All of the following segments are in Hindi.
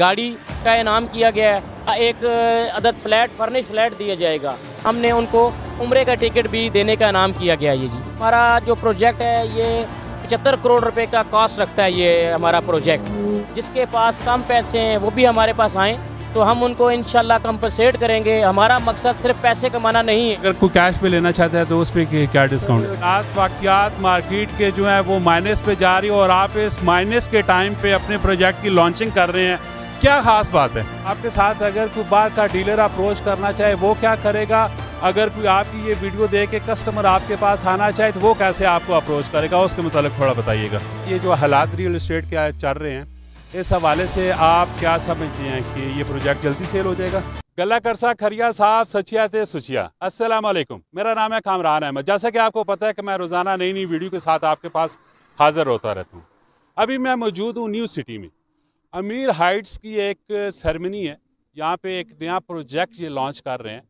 गाड़ी का इनाम किया गया है एक अदद फ्लैट फर्निश फ्लैट दिया जाएगा हमने उनको उम्र का टिकट भी देने का इनाम किया गया है ये जी हमारा जो प्रोजेक्ट है ये पचहत्तर करोड़ रुपए का कॉस्ट रखता है ये हमारा प्रोजेक्ट जिसके पास कम पैसे हैं वो भी हमारे पास आएँ तो हम उनको इन कंपनसेट करेंगे हमारा मकसद सिर्फ पैसे कमाना नहीं है अगर कोई कैश पे लेना चाहता है तो उस पर क्या डिस्काउंट आज वाकियात मार्केट के जो है वो माइनस पे जा रही है और आप इस माइनस के टाइम पे अपने प्रोजेक्ट की लॉन्चिंग कर रहे हैं क्या खास बात है आपके साथ अगर कोई बार का डीलर अप्रोच करना चाहे वो क्या करेगा अगर कोई आपकी ये वीडियो देख के कस्टमर आपके पास आना चाहे तो वो कैसे आपको अप्रोच करेगा उसके मुतालिक थोड़ा बताइएगा ये जो हालात रियल इस्टेट के चल रहे हैं इस हवाले से आप क्या समझते हैं कि ये प्रोजेक्ट जल्दी सेल हो जाएगा गला करसा खरिया साहब सचिया थे सुचिया अस्सलाम वालेकुम मेरा नाम है कामरान अहमद जैसा कि आपको पता है कि मैं रोज़ाना नई नई वीडियो के साथ आपके पास हाज़िर होता रहता हूँ अभी मैं मौजूद हूँ न्यू सिटी में अमीर हाइट्स की एक सरमनी है यहाँ पे एक नया प्रोजेक्ट ये लॉन्च कर रहे हैं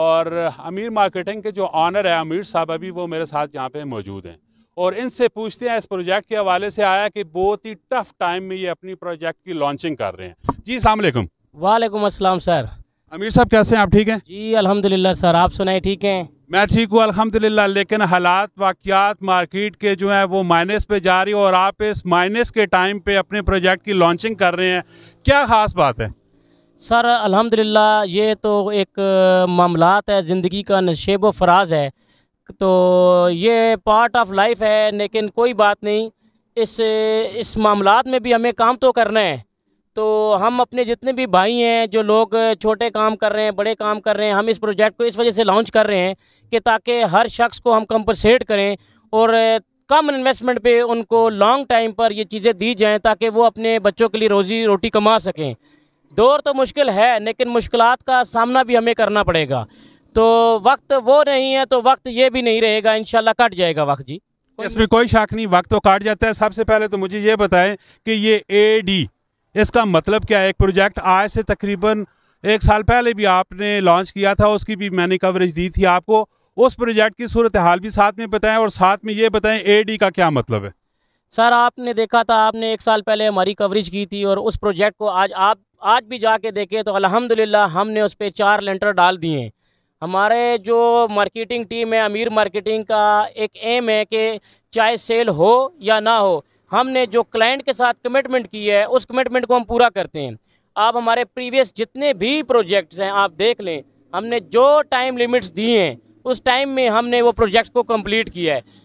और अमीर मार्केटिंग के जो ऑनर है अमीर साहब अभी वो मेरे साथ यहाँ पे मौजूद हैं और इनसे पूछते हैं इस प्रोजेक्ट के हवाले से आया कि बहुत ही टफ टाइम में ये अपनी प्रोजेक्ट की लॉन्चिंग कर रहे हैं जी सलामकुम वालेकुम असलम सर अमीर साहब कैसे हैं आप ठीक हैं जी अलहमदिल्ला सर आप सुनाए ठीक हैं मैं ठीक हूँ अल्हम्दुलिल्लाह लेकिन हालात वाक़ात मार्केट के जो हैं वो माइनस पे जा रही और आप इस माइनस के टाइम पे अपने प्रोजेक्ट की लॉन्चिंग कर रहे हैं क्या ख़ास बात है सर अल्हम्दुलिल्लाह ये तो एक मामलात है ज़िंदगी का नशेब व फराज है तो ये पार्ट ऑफ लाइफ है लेकिन कोई बात नहीं इस इस मामला में भी हमें काम तो करना है तो हम अपने जितने भी भाई हैं जो लोग छोटे काम कर रहे हैं बड़े काम कर रहे हैं हम इस प्रोजेक्ट को इस वजह से लॉन्च कर रहे हैं कि ताकि हर शख्स को हम कंपनसेट करें और कम इन्वेस्टमेंट पे उनको लॉन्ग टाइम पर ये चीज़ें दी जाएं ताकि वो अपने बच्चों के लिए रोज़ी रोटी कमा सकें दौर तो मुश्किल है लेकिन मुश्किल का सामना भी हमें करना पड़ेगा तो वक्त वो नहीं है तो वक्त ये भी नहीं रहेगा इन कट जाएगा वक्त जी इसमें कोई शक नहीं वक्त तो काट जाता है सबसे पहले तो मुझे ये बताएं कि ये ए डी इसका मतलब क्या है एक प्रोजेक्ट आज से तकरीबन एक साल पहले भी आपने लॉन्च किया था उसकी भी मैंने कवरेज दी थी आपको उस प्रोजेक्ट की सूरत हाल भी साथ में बताएं और साथ में ये बताएं एडी का क्या मतलब है सर आपने देखा था आपने एक साल पहले हमारी कवरेज की थी और उस प्रोजेक्ट को आज आप आज भी जाके देखें तो अल्हम्दुलिल्लाह हमने उस पर चार लेंटर डाल दिए हमारे जो मार्केटिंग टीम है अमीर मार्केटिंग का एक एम है कि चाहे सेल हो या ना हो हमने जो क्लाइंट के साथ कमिटमेंट की है उस कमिटमेंट को हम पूरा करते हैं आप हमारे प्रीवियस जितने भी प्रोजेक्ट्स हैं आप देख लें हमने जो टाइम लिमिट्स दी हैं उस टाइम में हमने वो प्रोजेक्ट को कंप्लीट किया है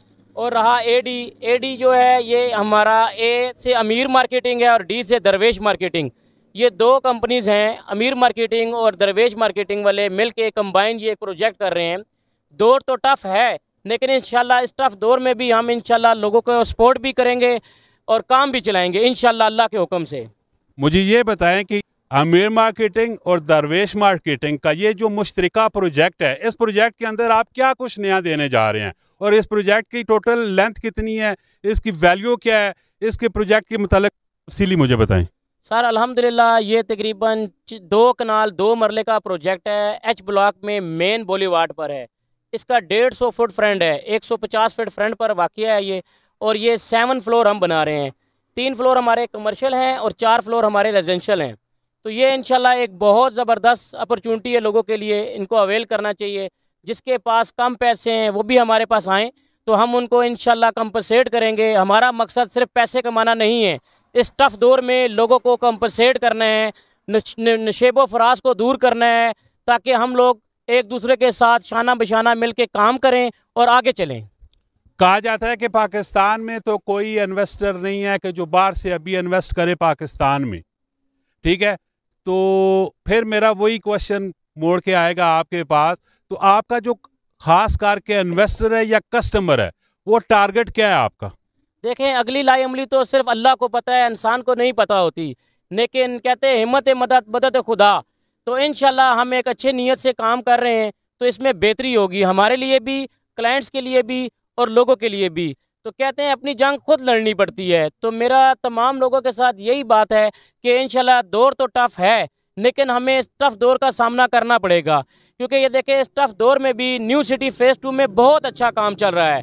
और रहा एडी एडी जो है ये हमारा ए से अमीर मार्केटिंग है और डी से दरवेश मार्केटिंग ये दो कंपनीज़ हैं अमीर मार्केटिंग और दरवेश मार्केटिंग वाले मिल के कम्बाइन ये प्रोजेक्ट कर रहे हैं दौर तो टफ है लेकिन इन टफ दौर में भी हम इन लोगों को सपोर्ट भी करेंगे और काम भी चलाएंगे इन अल्लाह के हुक्म से मुझे ये बताएं कि आमिर मार्केटिंग और दरवेश मार्केटिंग का ये जो मुश्तरिका प्रोजेक्ट है इस प्रोजेक्ट के अंदर आप क्या कुछ नया देने जा रहे हैं और इस प्रोजेक्ट की टोटल लेंथ कितनी है इसकी वैल्यू क्या है इसके प्रोजेक्ट के मतलब तफसीली मुझे बताएं सर अल्हम्दुलिल्लाह ये तकरीबन दो कनाल दो मरले का प्रोजेक्ट है एच ब्लॉक में मेन बोलीवाड पर है इसका डेढ़ सौ फुट फ्रंट है एक सौ पचास फीट फ्रंट पर वाक़ है ये और ये सेवन फ्लोर हम बना रहे हैं तीन फ्लोर हमारे कमर्शियल हैं और चार फ्लोर हमारे रेजिडेंशल हैं तो ये इनशाला एक बहुत ज़बरदस्त अपॉर्चुनिटी है लोगों के लिए इनको अवेल करना चाहिए जिसके पास कम पैसे हैं वो भी हमारे पास आएँ तो हम उनको इन कंपनसेट करेंगे हमारा मकसद सिर्फ पैसे कमाना नहीं है इस टफ़ दौर में लोगों को कंपनसेट करना है नशेबो फराज को दूर करना है ताकि हम लोग एक दूसरे के साथ शाना बशाना मिल के काम करें और आगे चलें कहा जाता है कि पाकिस्तान में तो कोई इन्वेस्टर नहीं है कि जो बाहर से अभी इन्वेस्ट करे पाकिस्तान में ठीक है तो फिर मेरा वही क्वेश्चन मोड़ के आएगा आपके पास तो आपका जो खास करके इन्वेस्टर है या कस्टमर है वो टारगेट क्या है आपका देखें अगली लाई अमली तो सिर्फ अल्लाह को पता है इंसान को नहीं पता होती लेकिन कहते हैं हिम्मत मदद मदद खुदा तो इन हम एक अच्छे नीयत से काम कर रहे हैं तो इसमें बेहतरी होगी हमारे लिए भी क्लाइंट्स के लिए भी और लोगों के लिए भी तो कहते हैं अपनी जंग खुद लड़नी पड़ती है तो मेरा तमाम लोगों के साथ यही बात है कि इन दौर तो टफ़ है लेकिन हमें इस टफ़ दौर का सामना करना पड़ेगा क्योंकि ये देखें इस टफ़ दौर में भी न्यू सिटी फेज़ टू में बहुत अच्छा काम चल रहा है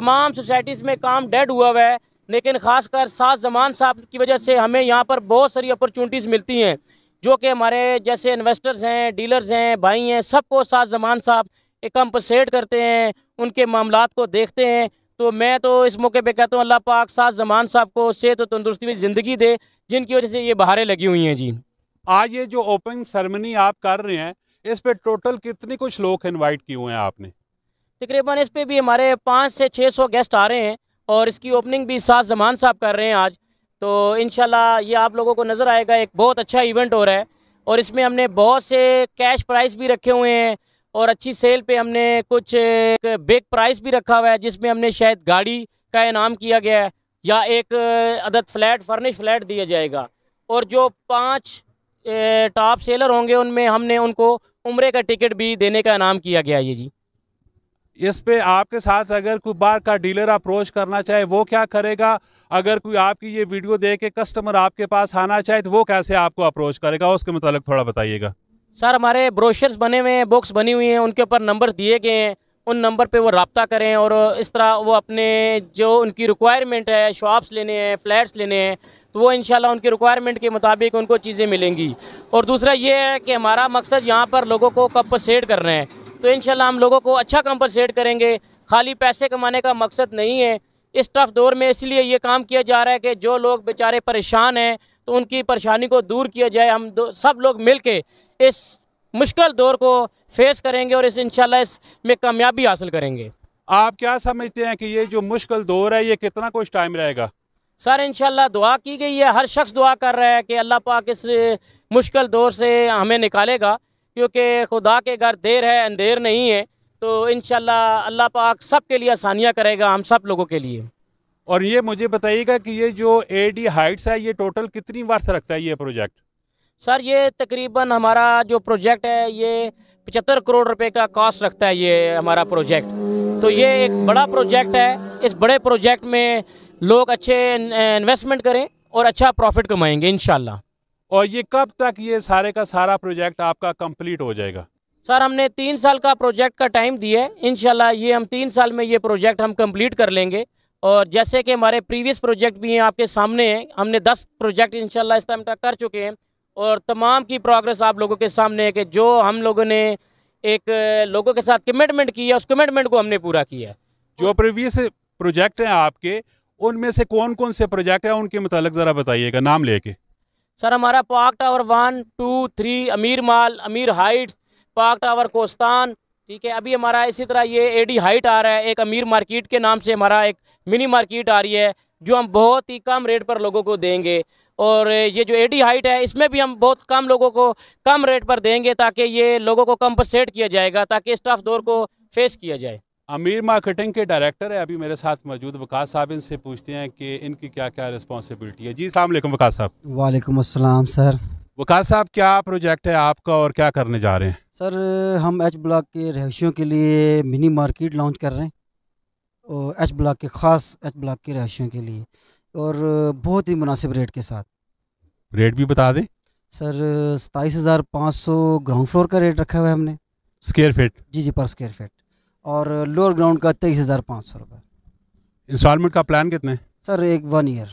तमाम सोसाइटीज़ में काम डेड हुआ हुआ है लेकिन ख़ासकर सात जमान साहब की वजह से हमें यहाँ पर बहुत सारी अपॉर्चुनिटीज़ मिलती हैं जो कि हमारे जैसे इन्वेस्टर्स हैं डीलर्स हैं भाई हैं सबको साथ जमान साहब कम्पसेट करते हैं उनके मामला को देखते हैं तो मैं तो इस मौके पे कहता हूँ अल्लाह पाक साथ जमान साहब को सेहत और तंदुरुस्ती में ज़िंदगी दे जिनकी वजह से ये बहारें लगी हुई हैं जी आज ये जो ओपनिंग सेरेमनी आप कर रहे हैं इस पर टोटल कितने कुछ लोग इन्वाइट किए हुए हैं आपने तकरीबन इस पे भी हमारे पाँच से छः सौ गेस्ट आ रहे हैं और इसकी ओपनिंग भी सात जमान साहब कर रहे हैं आज तो इन ये आप लोगों को नज़र आएगा एक बहुत अच्छा इवेंट हो रहा है और इसमें हमने बहुत से कैश प्राइस भी रखे हुए हैं और अच्छी सेल पे हमने कुछ बिग प्राइस भी रखा हुआ है जिसमें हमने शायद गाड़ी का इनाम किया गया है या एक अदद फ्लैट फर्निश फ्लैट दिया जाएगा और जो पांच टॉप सेलर होंगे उनमें हमने उनको उम्र का टिकट भी देने का इनाम किया गया है ये जी इस पे आपके साथ अगर कोई बार का डीलर अप्रोच करना चाहे वो क्या करेगा अगर कोई आपकी ये वीडियो दे के कस्टमर आपके पास आना चाहे तो वो कैसे आपको अप्रोच करेगा उसके मतलब थोड़ा बताइएगा सर हमारे ब्रोशर्स बने हुए हैं बुक्स बनी हुई हैं उनके ऊपर नंबर दिए गए हैं उन नंबर पे वो रबता करें और इस तरह वो अपने जो उनकी रिक्वायरमेंट है शॉप्स लेने हैं फ्लैट्स लेने हैं तो वो इन उनकी रिक्वायरमेंट के मुताबिक उनको चीज़ें मिलेंगी और दूसरा ये है कि हमारा मकसद यहाँ पर लोगों को कर रहे हैं तो इन हम लोगों को अच्छा कंपनसेट करेंगे खाली पैसे कमाने का मकसद नहीं है इस टफ दौर में इसलिए ये काम किया जा रहा है कि जो लोग बेचारे परेशान हैं तो उनकी परेशानी को दूर किया जाए हम सब लोग मिल के इस मुश्किल दौर को फेस करेंगे और इस इंशाल्लाह इसमें कामयाबी हासिल करेंगे आप क्या समझते हैं कि ये जो मुश्किल दौर है ये कितना कुछ टाइम रहेगा सर इन दुआ की गई है हर शख्स दुआ कर रहा है कि अल्लाह पाक इस मुश्किल दौर से हमें निकालेगा क्योंकि खुदा के घर देर है अंधेर नहीं है तो इन अल्लाह पाक सब के लिए आसानियाँ करेगा हम सब लोगों के लिए और ये मुझे बताइएगा कि ये जो ए डी हाइट्स है ये टोटल कितनी वर्ष रखता है ये प्रोजेक्ट सर ये तकरीबन हमारा जो प्रोजेक्ट है ये पचहत्तर करोड़ रुपए का कॉस्ट रखता है ये हमारा प्रोजेक्ट तो ये एक बड़ा प्रोजेक्ट है इस बड़े प्रोजेक्ट में लोग अच्छे इन्वेस्टमेंट करें और अच्छा प्रॉफिट कमाएंगे इन और ये कब तक ये सारे का सारा प्रोजेक्ट आपका कंप्लीट हो जाएगा सर हमने तीन साल का प्रोजेक्ट का टाइम दिया है इनशाला ये हम तीन साल में ये प्रोजेक्ट हम कंप्लीट कर लेंगे और जैसे कि हमारे प्रीवियस प्रोजेक्ट भी हैं आपके सामने हैं हमने दस प्रोजेक्ट इनशाला इस टाइम तक कर चुके हैं और तमाम की प्रोग्रेस आप लोगों के सामने है कि जो हम लोगों ने एक लोगों के साथ कमिटमेंट किया उस कमिटमेंट को हमने पूरा किया जो प्रीवियस प्रोजेक्ट हैं आपके उनमें से कौन कौन से प्रोजेक्ट हैं उनके मतलब ज़रा बताइएगा नाम लेके सर हमारा पाक टावर वन टू थ्री अमीर माल अमीर हाइट्स पाक टावर कोस्तान ठीक है अभी हमारा इसी तरह ये एडी हाइट आ रहा है एक अमीर मार्केट के नाम से हमारा एक मिनी मार्केट आ रही है जो हम बहुत ही कम रेट पर लोगों को देंगे और ये जो एडी हाइट है इसमें भी हम बहुत कम लोगों को कम रेट पर देंगे ताकि ये लोगों को सेट किया जाएगा ताकि स्टाफ दौर को फेस किया जाए अमीर मार्केटिंग के डायरेक्टर है अभी मेरे साथ मौजूद वकास साहब इनसे पूछते हैं कि इनकी क्या क्या रिस्पॉन्सिबिलिटी है जी अलैक्म वकास साहब वालेकुम अस्सलाम सर वकास साहब क्या प्रोजेक्ट है आपका और क्या करने जा रहे हैं सर हम एच ब्लॉक के रहायशियों के लिए मिनी मार्केट लॉन्च कर रहे हैं और एच ब्लॉक के ख़ास एच ब्लॉक के रहायशियों के लिए और बहुत ही मुनासिब रेट के साथ रेट भी बता दें सर सताईस हज़ार पाँच सौ ग्राउंड फ्लोर का रेट रखा हुआ है हमने स्केयर फिट जी जी पर स्केयर फिट और लोअर ग्राउंड का तेईस हज़ार पाँच सौ रुपये इंस्टॉलमेंट का प्लान कितना है सर एक वन ईयर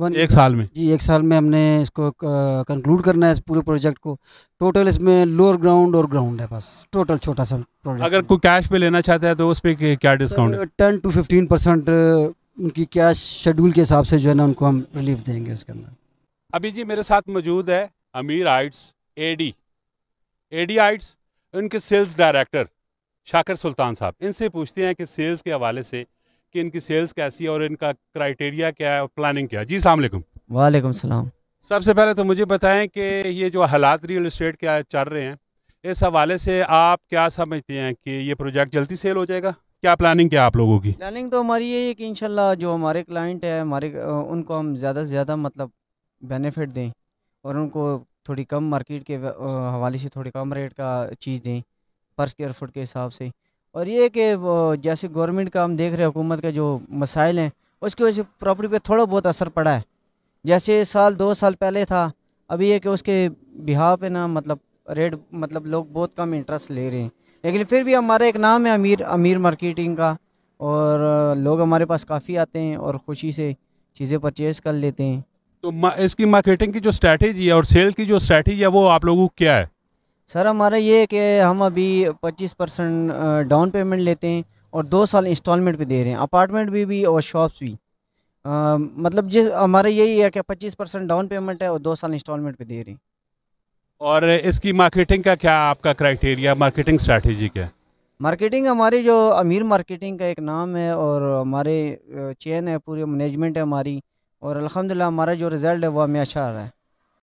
वन एक साल में जी एक साल में हमने इसको कंक्लूड करना है इस पूरे प्रोजेक्ट को टोटल इसमें लोअर ग्राउंड और ग्राउंड है बस टोटल छोटा सा प्रोजेक्ट अगर कोई कैश पे लेना चाहता है तो उस पर क्या discount ten to fifteen percent उनकी कैश शेड्यूल के हिसाब से जो है ना उनको हम रिलीफ देंगे उसके अंदर अभी जी मेरे साथ मौजूद है अमीर आइट्स एडी एडी आइट्स उनके सेल्स डायरेक्टर शाकर सुल्तान साहब इनसे पूछते हैं कि सेल्स के हवाले से कि इनकी सेल्स कैसी है और इनका क्राइटेरिया क्या है और प्लानिंग क्या है जी सलामकुम वालेकुम सलाम सबसे पहले तो मुझे बताएं कि ये जो हालात रियल इस्टेट क्या चल रहे हैं इस हवाले से आप क्या समझते हैं कि ये प्रोजेक्ट जल्दी सेल हो जाएगा क्या प्लानिंग क्या आप लोगों की प्लानिंग तो हमारी यही है कि इनशाला जो हमारे क्लाइंट है हमारे उनको हम ज़्यादा से ज़्यादा मतलब बेनिफिट दें और उनको थोड़ी कम मार्केट के हवाले से थोड़ी कम रेट का चीज़ दें पर स्क्र फुट के हिसाब से और ये कि जैसे गवर्नमेंट का हम देख रहे हैं हुकूमत के जो मसाइल हैं उसकी वजह से प्रॉपर्टी पे थोड़ा बहुत असर पड़ा है जैसे साल दो साल पहले था अभी ये कि उसके बिहार पे ना मतलब रेट मतलब लोग बहुत कम इंटरेस्ट ले रहे हैं लेकिन फिर भी हमारा एक नाम है अमीर अमीर मार्केटिंग का और लोग हमारे पास काफ़ी आते हैं और खुशी से चीज़ें परचेज़ कर लेते हैं तो इसकी मार्केटिंग की जो स्ट्रैटेजी है और सेल की जो स्ट्रैटेजी है वो आप लोगों को क्या है सर हमारा ये है कि हम अभी पच्चीस परसेंट डाउन पेमेंट लेते हैं और दो साल इंस्टॉलमेंट पे दे रहे हैं अपार्टमेंट भी भी और शॉप्स भी आ, मतलब जिस हमारा यही है कि पच्चीस परसेंट डाउन पेमेंट है और दो साल इंस्टॉलमेंट पे दे रहे हैं और इसकी मार्केटिंग का क्या आपका क्राइटेरिया मार्केटिंग स्ट्रैटेजी क्या मार्केटिंग हमारी जो अमीर मार्केटिंग का एक नाम है और हमारे चेन है पूरी मैनेजमेंट है हमारी और अलहमदिल्ला हमारा जो रिज़ल्ट है वो हमें अच्छा आ रहा है